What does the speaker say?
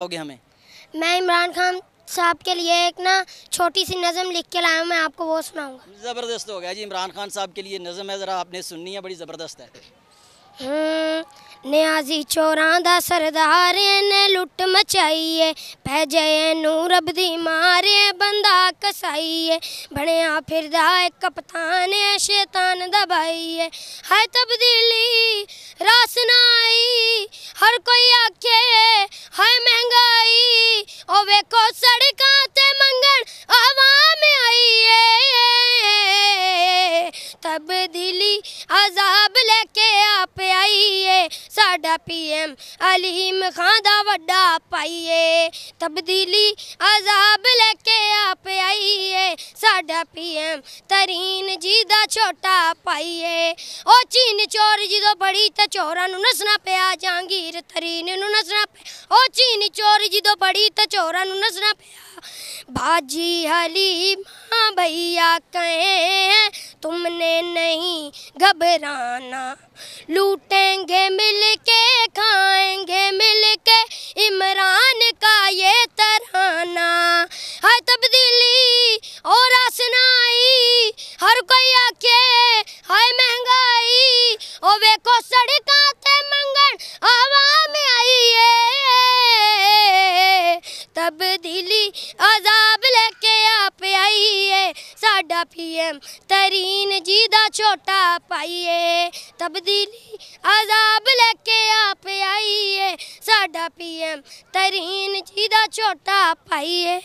बताओगे हमें मैं इमरान खान साहब के लिए एक ना छोटी सी नज़म लिख के लाया हूँ मैं आपको वो सुनाऊंगा ज़बरदस्त हो गया जी इमरान खान साहब के लिए नज़म है ज़रा आपने सुननी है बड़ी ज़बरदस्त है ਨਿਆਜ਼ੀ ਚੋਰਾਂ ਦਾ ਸਰਦਾਰ ਨੇ ਲੁੱਟ ਮਚਾਈਏ ਪੈ ਜਏ ਨੂੰ ਰੱਬ ਦੀ ਮਾਰੇ ਬੰਦਾ ਕਸਾਈਏ ਬਣਿਆ ਫਿਰਦਾ फिर ਕਪਤਾਨ ਏ ਸ਼ੈਤਾਨ है ਭਾਈ ਏ ਹਾਏ ਤਬਦੀਲੀ ਰਾਸ ਨਾ ਆਈ ਉਹ ਵੇਖੋ ਸੜਕਾਂ ਤੇ ਮੰਗਣ ਆਵਾਮ ਆਈ ਏ ਤਬਦੀਲੀ ਅਜ਼ਾਬ ਲੈ ਕੇ ਆਪ ਆਈ ਏ ਸਾਡਾ ਪੀਐਮ ਅਲੀਮ ਖਾਨ ਦਾ ਵੱਡਾ ਪਾਈਏ ਤਬਦੀਲੀ ਅਜ਼ਾਬ ਸਾਡਾ ਪੀਐਮ ਤਰੀਨ ਜੀ ਦਾ ਛੋਟਾ ਪਾਈਏ ਉਹ ਚੀਨ ਚੋਰ ਜਦੋਂ ਬੜੀ ਤਾਂ ਚੋਰਾਂ ਨੂੰ ਨਸਣਾ ਪਿਆ ਜਾਂਗੀਰ ਤਰੀਨ ਨੂੰ ਨਸਣਾ ਪਿਆ ਉਹ ਚੀਨ ਚੋਰ ਜਦੋਂ ਬੜੀ ਤਾਂ ਚੋਰਾਂ ਨੂੰ ਨਸਣਾ ਪਿਆ ਬਾਜੀ ਹਲੀ ਮਾਂ ਭਈਆ ਕਹੇ तुमने नहीं घबराना लूटे हर कोई आखे हाय महंगाई ओ वे सड़का ते मंगन आवाम आई है तब अजाब लेके आप आई है साडा पीएम तरीन जी दा छोटा पाइए है तबदीली अजाब लेके आप आई है साडा पीएम तरीन जी दा छोटा पाइए